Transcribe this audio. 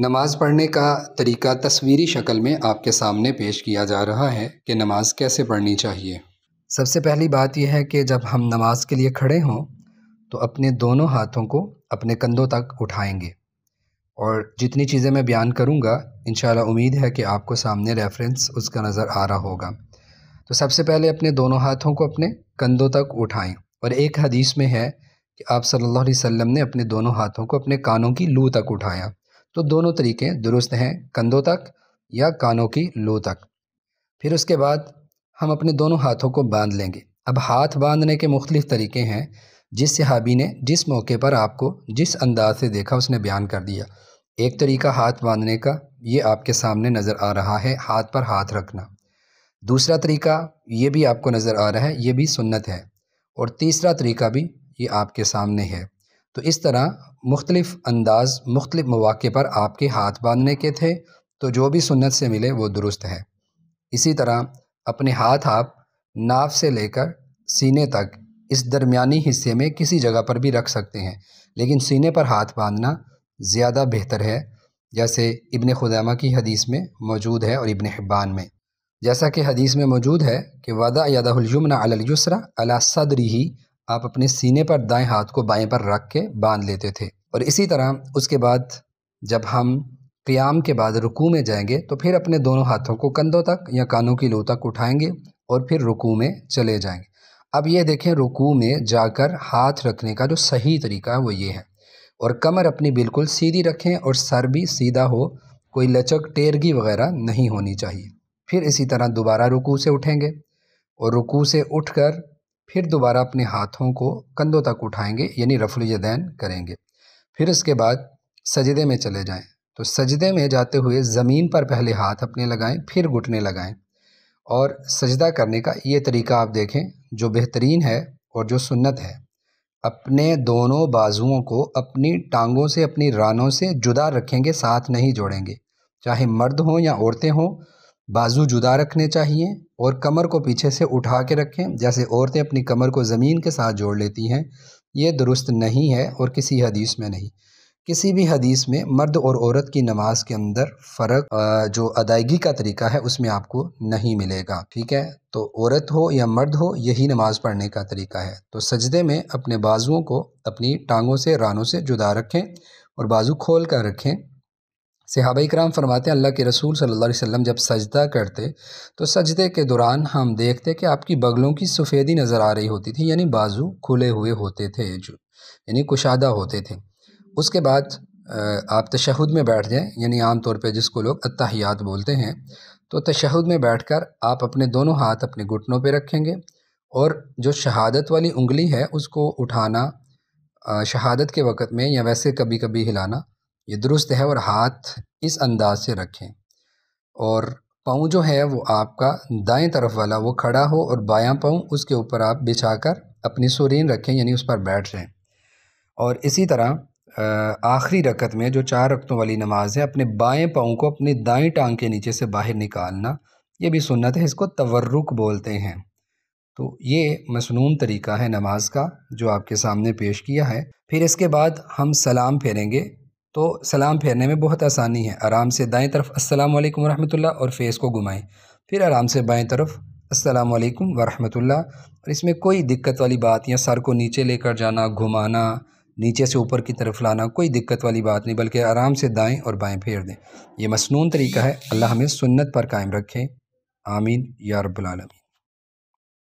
नमाज़ पढ़ने का तरीका तस्वीरी शक्ल में आपके सामने पेश किया जा रहा है कि नमाज़ कैसे पढ़नी चाहिए सबसे पहली बात यह है कि जब हम नमाज के लिए खड़े हों तो अपने दोनों हाथों को अपने कंधों तक उठाएंगे और जितनी चीज़ें मैं बयान करूँगा इन उम्मीद है कि आपको सामने रेफरेंस उसका नज़र आ रहा होगा तो सबसे पहले अपने दोनों हाथों को अपने कंधों तक उठाएं और एक हदीस में है कि आप सल्लल्लाहु अलैहि वसल्लम ने अपने दोनों हाथों को अपने कानों की लू तक उठाया तो दोनों तरीके दुरुस्त हैं कंधों तक या कानों की लो तक फिर उसके बाद हम अपने दोनों हाथों को बांध लेंगे अब हाथ बांधने के मुख्तलिफ तरीके हैं जिस सहाबी ने जिस मौके पर आपको जिस अंदाज से देखा उसने बयान कर दिया एक तरीका हाथ बांधने का ये आपके सामने नज़र आ रहा है हाथ पर हाथ रखना दूसरा तरीका ये भी आपको नज़र आ रहा है ये भी सुन्नत है और तीसरा तरीका भी ये आपके सामने है तो इस तरह मुख्तलिफ़ अंदाज मुख्तलिफ़ मौाक़े पर आपके हाथ बांधने के थे तो जो भी सुन्नत से मिले वो दुरुस्त है इसी तरह अपने हाथ आप नाव से लेकर सीने तक इस दरमियानी हिस्से में किसी जगह पर भी रख सकते हैं लेकिन सीने पर हाथ बांधना ज़्यादा बेहतर है जैसे इबन खुदामा की हदीस में मौजूद है और इबन हिब्बान में जैसा कि हदीस में मौजूद है कि वदा यदायुमना अलयसरा अला सदरी ही आप अपने सीने पर दाएं हाथ को बाएं पर रख के बांध लेते थे और इसी तरह उसके बाद जब हम क़्याम के बाद रुकू में जाएंगे तो फिर अपने दोनों हाथों को कंधों तक या कानों की लो तक उठाएंगे और फिर रुकू में चले जाएंगे अब ये देखें रुकू में जाकर हाथ रखने का जो सही तरीका है वो ये है और कमर अपनी बिल्कुल सीधी रखें और सर भी सीधा हो कोई लचक टेरगी वगैरह नहीं होनी चाहिए फिर इसी तरह दोबारा रुकू से उठेंगे और रुकू से उठकर फिर दोबारा अपने हाथों को कंधों तक उठाएंगे यानी रफुलजदैन करेंगे फिर उसके बाद सजदे में चले जाएं तो सजदे में जाते हुए ज़मीन पर पहले हाथ अपने लगाएं फिर घुटने लगाएं और सजदा करने का ये तरीका आप देखें जो बेहतरीन है और जो सुन्नत है अपने दोनों बाजुओं को अपनी टांगों से अपनी रानों से जुदा रखेंगे साथ नहीं जोड़ेंगे चाहे मर्द हों या औरतें हों बाजू जुदा रखने चाहिए और कमर को पीछे से उठा के रखें जैसे औरतें अपनी कमर को ज़मीन के साथ जोड़ लेती हैं ये दुरुस्त नहीं है और किसी हदीस में नहीं किसी भी हदीस में मर्द और औरत की नमाज के अंदर फ़र्क जो अदायगी का तरीका है उसमें आपको नहीं मिलेगा ठीक है तो औरत हो या मर्द हो यही नमाज़ पढ़ने का तरीका है तो सजदे में अपने बाजुओं को अपनी टांगों से रानों से जुदा रखें और बाजू खोल कर रखें सिहाबा कराम फरमाते हैं अल्लाह के रसूल सल्लल्लाहु अलैहि वसल्लम जब सजदा करते तो सजदे के दौरान हम देखते कि आपकी बगलों की सफ़ेदी नज़र आ रही होती थी यानी बाजू खुले हुए होते थे जो यानी कुशादा होते थे उसके बाद आप तशहद में बैठ जाएं यानी आम तौर पे जिसको लोग अतहियात बोलते हैं तो तशहद में कर आप अपने दोनों हाथ अपने घुटनों पर रखेंगे और जो शहादत वाली उंगली है उसको उठाना शहादत के वक़्त में या वैसे कभी कभी हिलाना ये दुरुस्त है और हाथ इस अंदाज से रखें और पाँव जो है वो आपका दाएं तरफ वाला वो खड़ा हो और बायां पाँव उसके ऊपर आप बिछाकर अपनी सुरीन रखें यानी उस पर बैठ जाएं और इसी तरह आखिरी रकत में जो चार रकतों वाली नमाज है अपने बाएं पाँव को अपनी दाएं टांग के नीचे से बाहर निकालना ये भी सुन्नत है इसको तवर्रुक बोलते हैं तो ये मसनून तरीका है नमाज का जो आपके सामने पेश किया है फिर इसके बाद हम सलाम फेरेंगे तो सलाम फेरने में बहुत आसानी है आराम से दाएं तरफ अस्सलाम वालेकुम वरहमतुल्लाह और फेस को घुमाएं फिर आराम से बाएं तरफ अस्सलाम वालेकुम वरहमतुल्लाह और इसमें कोई दिक्कत वाली बात या सर को नीचे लेकर जाना घुमाना नीचे से ऊपर की तरफ लाना कोई दिक्कत वाली बात नहीं बल्कि आराम से दाएं और बाएं फेर दें यह मसनून तरीका है अल्लाह हमें सुन्नत पर कायम रखें आमीन या रब्बुल आलमीन